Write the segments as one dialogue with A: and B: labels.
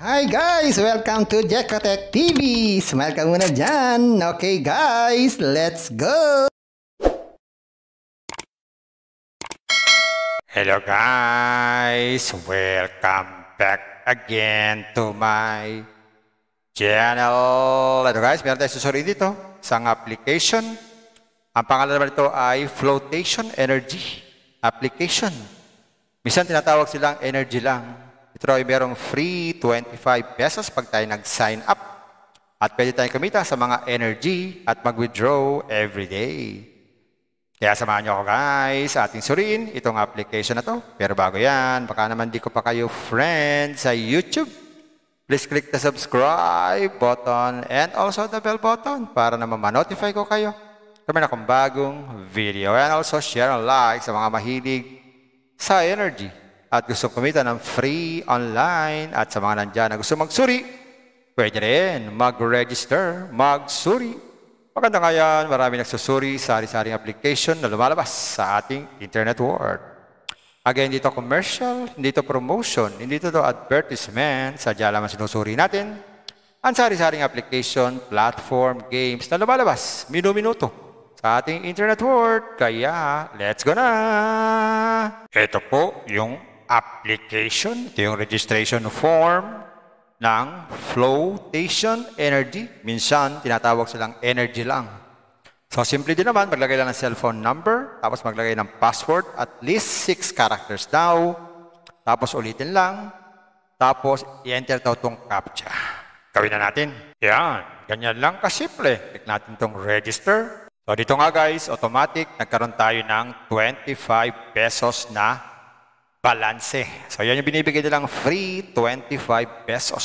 A: Hi guys! Welcome to Jekotech TV! Smile ka muna dyan! Okay guys, let's go! Hello guys! Welcome back again to my channel! Ito ano, guys, meron tayong susuri dito. Isang application. Ang pangalan naman ito ay Flotation Energy Application. Misan tinatawag silang energy lang Troy, merong free 25 pesos pag tayo nag-sign up. At pwede tayong kumita sa mga energy at mag-withdraw every day. Kaya samahan nyo ako guys sa ating suriin itong application na to. Pero bago yan, baka naman di ko pa kayo friend sa YouTube. Please click the subscribe button and also the bell button para naman ma-notify ko kayo kami na akong bagong video. And also share and like sa mga mahilig sa energy at gusto kumita ng free online at sa mga nandyan na gusto magsuri, pwede rin mag-register, magsuri. Maganda nga yan, marami nagsusuri, sari-saring application na lumalabas sa ating internet world. Again, dito commercial, dito promotion, dito to advertisement, sadya lamang sinusuri natin. Ang sari-saring application, platform, games na lumalabas, minuminuto sa ating internet world. Kaya, let's go na! Ito po yung application, ito yung registration form ng flotation energy. Minsan, tinatawag silang energy lang. So, simple din naman, maglagay lang ng cellphone number, tapos maglagay ng password, at least 6 characters daw. Tapos ulitin lang, tapos i-enter daw itong CAPTCHA. Gawin na natin. Yan, ganyan lang kasimple. Click natin itong register. So, dito nga guys, automatic, nagkaroon tayo ng 25 pesos na balanse. So, yan yung binibigay nilang free 25 pesos.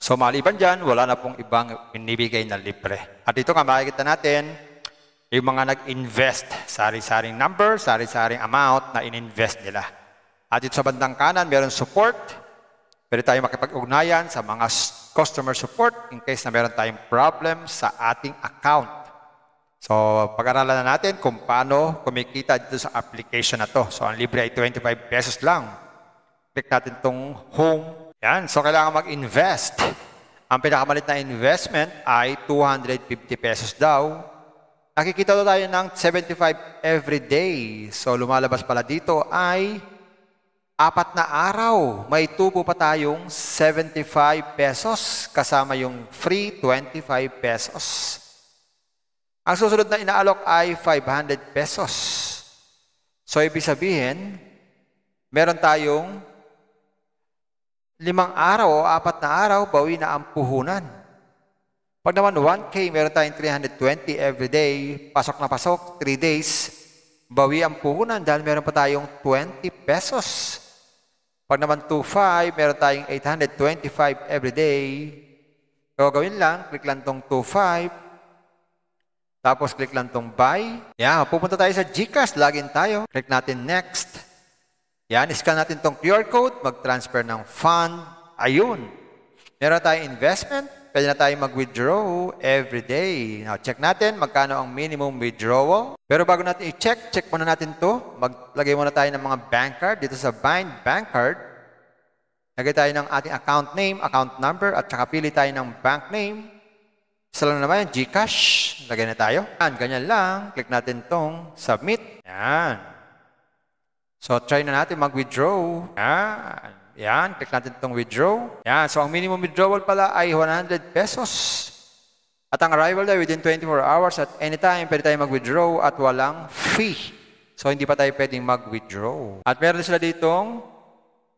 A: So, maliban dyan, wala na pong ibang binibigay na libre. At dito nga, makikita natin, yung mga nag-invest, sari-saring number, sari-saring amount na in-invest nila. At dito sa bandang kanan, meron support. Pwede tayong makipag-ugnayan sa mga customer support in case na meron tayong problem sa ating account. So, pag-aralan na natin kung paano kumikita dito sa application na to. So, ang libre ay 25 pesos lang. Click natin tong home. Yan. So, kailangan mag-invest. Ang pinakamalit na investment ay 250 pesos daw. Nakikita daw tayo ng 75 every day. So, lumalabas pala dito ay apat na araw. May tubo pa tayong 75 pesos kasama yung free 25 pesos. Ang susunod na inaalok ay 500 pesos. So, ibig sabihin, meron tayong limang araw o apat na araw, bawi na ang puhunan. Pag naman 1K, meron tayong 320 every day, pasok na pasok, 3 days, bawi ang puhunan dahil meron pa tayong 20 pesos. Pag naman 2.5, meron tayong 825 every day. So, gawin lang, click lang tong 2.5, tapos click lang tong buy. Yeah, pupunta tayo sa GCash, login tayo. Click natin next. Yan, scan natin tong QR code, mag-transfer ng fund. Ayun. Meron tayong investment, pwede na tayong mag-withdraw every day. Now, check natin magkano ang minimum withdrawal. Pero bago natin i-check, check muna natin to. Maglagay muna tayo ng mga bank card dito sa bind bank card. Lagay tayo ng ating account name, account number, at saka pili tayo ng bank name. Sa lang naman, Gcash. Lagay na tayo. Yan, ganyan lang. Click natin tong submit. Yan. So, try na natin mag-withdraw. Yan. Yan, click natin tong withdraw. Yan, so ang minimum withdrawal pala ay 100 pesos. At ang arrival day within 24 hours at any time, pwede tayo mag-withdraw at walang fee. So, hindi pa tayo pwedeng mag-withdraw. At meron sila ditong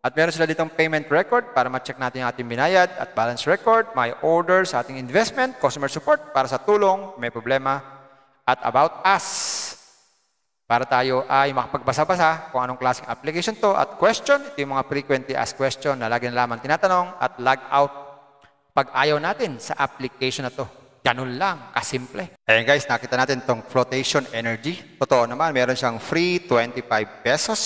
A: at meron sila ditong payment record para ma-check natin yung ating binayad at balance record, my order sa ating investment, customer support para sa tulong, may problema, at about us para tayo ay makapagbasa-basa kung anong klaseng application to at question. Ito yung mga frequently asked question na lagi na lamang tinatanong at log out pag ayaw natin sa application na to. Ganun lang, kasimple. Ayan guys, nakita natin tong flotation energy. Totoo naman, meron siyang free 25 pesos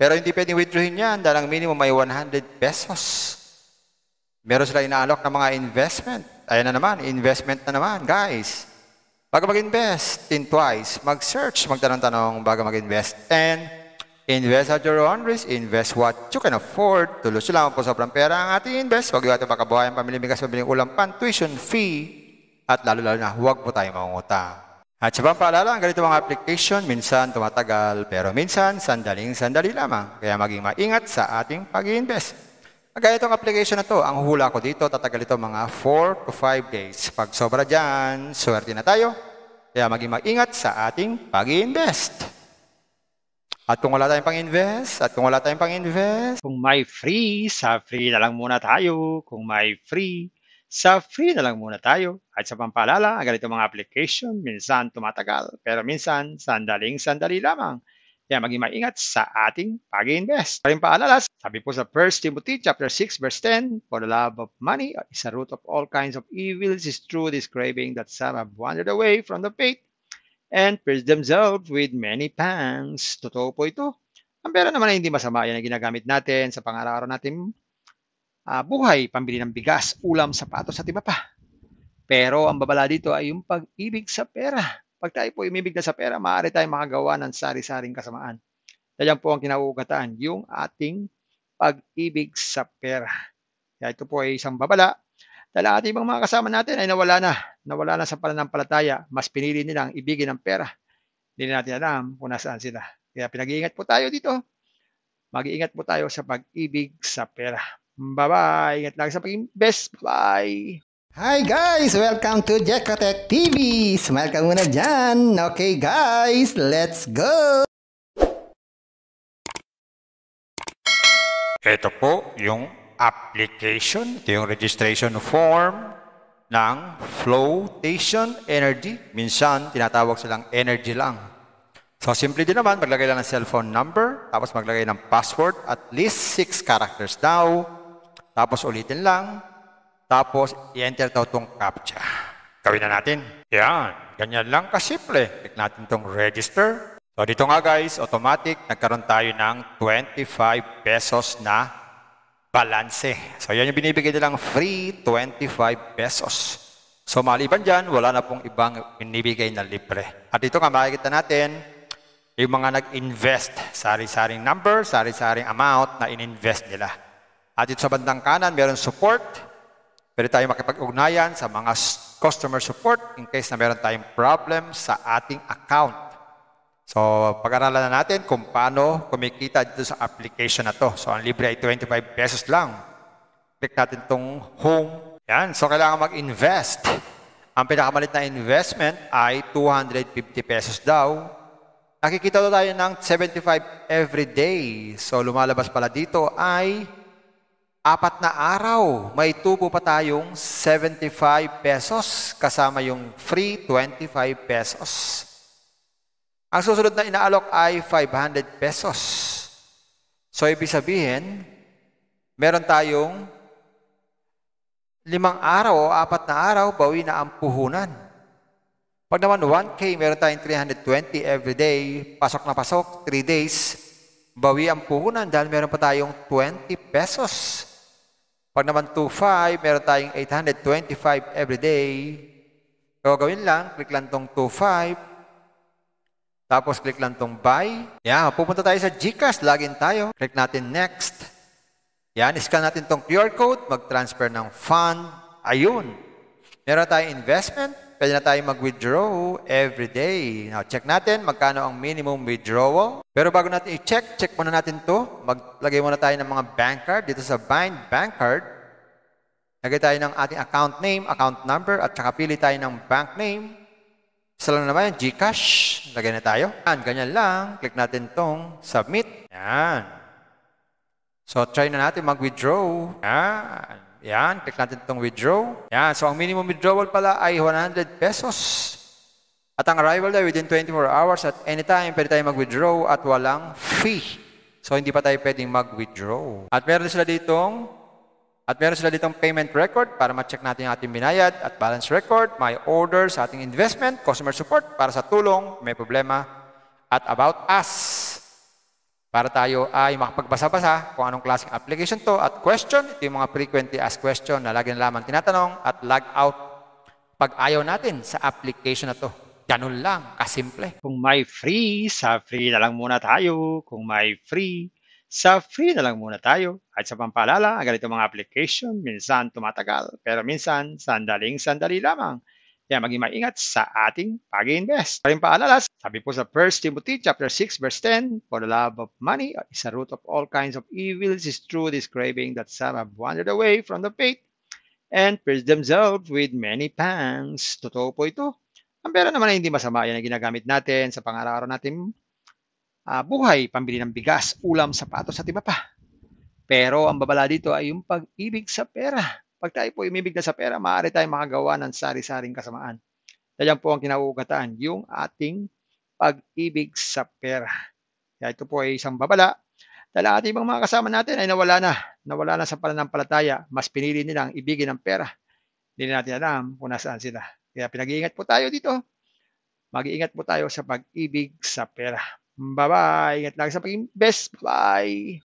A: pero hindi pwedeng withdrawin yan dahil ang minimum ay 100 pesos. Meron sila inaalok ng mga investment. Ayan na naman, investment na naman, guys. Bago mag-invest, in twice. Mag-search, magtanong-tanong bago mag-invest. And invest at your own risk, invest what you can afford. Tulos nyo po sobrang pera ang ating invest. Huwag natin makabuhayan, pamili bigas, pamili ulam, pan, tuition, fee. At lalo-lalo na, huwag po tayo mangungutang. At sa pampaalala, ang ganito mga application, minsan tumatagal, pero minsan sandaling sandali lamang. Kaya maging maingat sa ating pag-invest. Kaya itong application na to, ang hula ko dito, tatagal ito mga 4 to 5 days. Pag sobra dyan, swerte na tayo. Kaya maging maingat sa ating pag-invest. At kung wala tayong pang-invest, at kung wala tayong pang-invest... Kung may free, sa free na lang muna tayo. Kung may free, sa free na lang muna tayo. At sa pampalala, ang ganito mga application, minsan tumatagal, pero minsan sandaling sandali lamang. Kaya maging maingat sa ating pag-invest. Paring paalala, sabi po sa 1 Timothy chapter 6 verse 10, For the love of money is a root of all kinds of evils is true, describing that some have wandered away from the faith and pierced themselves with many pangs. Totoo po ito. Ang pera naman ay hindi masama. Yan ang ginagamit natin sa pang-araw-araw natin uh, buhay, pambili ng bigas, ulam, sapatos at iba pa. Pero ang babala dito ay yung pag-ibig sa pera. Pag tayo po umibig na sa pera, maaari tayong makagawa ng sari-saring kasamaan. Kaya po ang kinaugatan, yung ating pag-ibig sa pera. Kaya ito po ay isang babala dahil ang ating mga kasama natin ay nawala na. Nawala na sa pananampalataya. Mas pinili nilang ibigin ang pera. Hindi natin alam kung nasaan sila. Kaya pinag-iingat po tayo dito. Mag-iingat po tayo sa pag-ibig sa pera. Bye-bye. Ingat lagi sa pag best. Bye-bye. Hi guys! Welcome to Jekotech TV! Smile ka muna dyan! Okay guys, let's go! Ito po yung application. Ito yung registration form ng flotation energy. Minsan, tinatawag silang energy lang. So, simple din naman, maglagay lang ng cellphone number, tapos maglagay ng password, at least 6 characters daw. Tapos ulitin lang. Tapos i-enter daw itong CAPTCHA. Gawin na natin. Yan. Ganyan lang kasimple. Click natin itong register. So dito nga guys, automatic, nagkaroon tayo ng 25 pesos na balance. So yan yung binibigay nilang free 25 pesos. So maliban dyan, wala na pong ibang binibigay na libre. At dito nga makikita natin, yung mga nag-invest, sari-saring number, sari-saring amount na in-invest nila. At dito sa bandang kanan, meron support. Pwede tayo makipag-ugnayan sa mga customer support in case na meron tayong problem sa ating account. So, pag-aralan na natin kung paano kumikita dito sa application na to. So, ang libre ay 25 pesos lang. Click natin tong home. Yan. So, kailangan mag-invest. Ang pinakamalit na investment ay 250 pesos daw Nakikita daw tayo ng 75 every day. So lumalabas pala dito ay apat na araw, may tubo pa tayong 75 pesos kasama yung free 25 pesos. Ang susunod na inaalok ay 500 pesos. So, ibig sabihin, meron tayong limang araw o apat na araw, bawi na ang puhunan. Pag naman 1K, meron tayong 320 every day, pasok na pasok, 3 days, bawi ang puhunan dahil meron pa tayong 20 pesos pag naman 2.5, meron tayong 825 every day. So, gawin lang, click lang tong 2.5. Tapos, click lang tong buy. Yeah, pupunta tayo sa GCash. Login tayo. Click natin next. Yan, scan natin tong QR code. Mag-transfer ng fund. Ayun. Meron tayong investment pwede na tayong mag-withdraw every day. Now, check natin magkano ang minimum withdrawal. Pero bago natin i-check, check muna natin to. Maglagay muna tayo ng mga bank card. Dito sa bind bank card, lagay tayo ng ating account name, account number, at saka pili tayo ng bank name. Isa lang naman, Gcash. Lagay na tayo. Yan, ganyan lang. Click natin tong submit. Yan. So, try na natin mag-withdraw. Yan. Yan, click natin itong withdraw. Yan, so ang minimum withdrawal pala ay 100 pesos. At ang arrival day within 24 hours at any time pwede tayo mag-withdraw at walang fee. So hindi pa tayo pwedeng mag-withdraw. At meron sila ditong at meron sila ditong payment record para ma-check natin ang ating binayad at balance record, my orders, ating investment, customer support para sa tulong, may problema, at about us para tayo ay makapagbasa-basa kung anong klaseng application to at question, ito yung mga frequently asked question na lagi na lamang tinatanong at log out pag ayaw natin sa application na to. Ganun lang, kasimple. Kung may free, sa free na lang muna tayo. Kung may free, sa free na lang muna tayo. At sa pampalala, ang itong mga application, minsan tumatagal, pero minsan sandaling sandali lamang. Kaya maging maingat sa ating pag-invest. Parin paalala, sabi po sa 1 Timothy chapter 6 verse 10, For the love of money is a root of all kinds of evils. It is true describing that some have wandered away from the faith and pierced themselves with many pangs. Totoo po ito. Ang pera naman ay hindi masama. Yan ang ginagamit natin sa pang-araw-araw natin uh, ah, buhay, pambili ng bigas, ulam, sapatos at iba pa. Pero ang babala dito ay yung pag-ibig sa pera. Pag tayo po umibig na sa pera, maaari tayong makagawa ng sari-saring kasamaan. Kaya po ang kinaugatan, yung ating pag-ibig sa pera. Kaya ito po ay isang babala. Dahil ating ibang mga kasama natin ay nawala na. Nawala na sa pananampalataya. Mas pinili nilang ibigin ang pera. Hindi natin alam kung nasaan sila. Kaya pinag-iingat po tayo dito. Mag-iingat po tayo sa pag-ibig sa pera. Bye-bye. Ingat lang sa pag-invest. Bye.